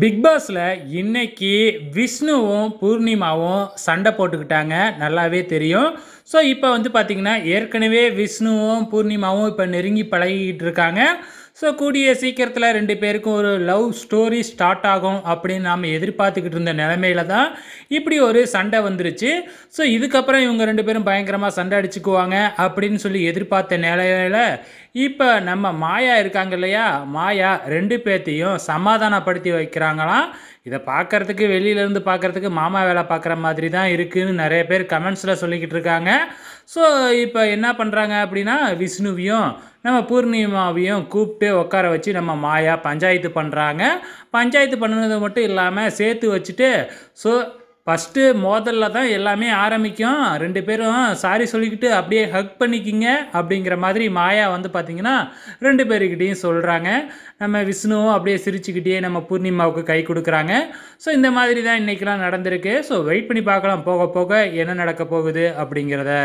பிக்பாஸில் இன்னைக்கு விஷ்ணுவும் பூர்ணிமாவும் சண்டை போட்டுக்கிட்டாங்க நல்லாவே தெரியும் ஸோ இப்போ வந்து பார்த்திங்கன்னா ஏற்கனவே விஷ்ணுவும் பூர்ணிமாவும் இப்போ நெருங்கி பழகிக்கிட்டு இருக்காங்க ஸோ கூடிய சீக்கிரத்தில் ரெண்டு பேருக்கும் ஒரு லவ் ஸ்டோரி ஸ்டார்ட் ஆகும் அப்படின்னு நாம் எதிர்பார்த்துக்கிட்டு இருந்த நிலமையில தான் இப்படி ஒரு சண்டை வந்துருச்சு ஸோ இதுக்கப்புறம் இவங்க ரெண்டு பேரும் பயங்கரமாக சண்டை அடிச்சுக்குவாங்க அப்படின்னு சொல்லி எதிர்பார்த்த நிலையில் இப்போ நம்ம மாயா இருக்காங்க இல்லையா மாயா ரெண்டு பேர்த்தையும் சமாதானப்படுத்தி வைக்கிறாங்களாம் இதை பார்க்குறதுக்கு வெளியிலேருந்து பார்க்குறதுக்கு மாமா வேலை பார்க்குற மாதிரி தான் இருக்குதுன்னு நிறைய பேர் கமெண்ட்ஸில் சொல்லிக்கிட்டு இருக்காங்க ஸோ இப்போ என்ன பண்ணுறாங்க அப்படின்னா விஷ்ணுவையும் நம்ம பூர்ணிமாவையும் கூப்பிட்டு உட்கார வச்சு நம்ம மாயா பஞ்சாயத்து பண்ணுறாங்க பஞ்சாயத்து பண்ணுனது மட்டும் இல்லாமல் சேர்த்து வச்சுட்டு ஸோ ஃபஸ்ட்டு மோதலில் தான் எல்லாமே ஆரம்பிக்கும் ரெண்டு பேரும் சாரி சொல்லிக்கிட்டு அப்படியே ஹக் பண்ணிக்கிங்க அப்படிங்கிற மாதிரி மாயா வந்து பார்த்திங்கன்னா ரெண்டு பேருக்கிட்டேயும் சொல்கிறாங்க நம்ம விஷ்ணுவும் அப்படியே சிரிச்சுக்கிட்டே நம்ம பூர்ணிமாவுக்கு கை கொடுக்குறாங்க ஸோ இந்த மாதிரி தான் இன்றைக்கெலாம் நடந்திருக்கு ஸோ வெயிட் பண்ணி பார்க்கலாம் போக போக என்ன நடக்க போகுது அப்படிங்கிறத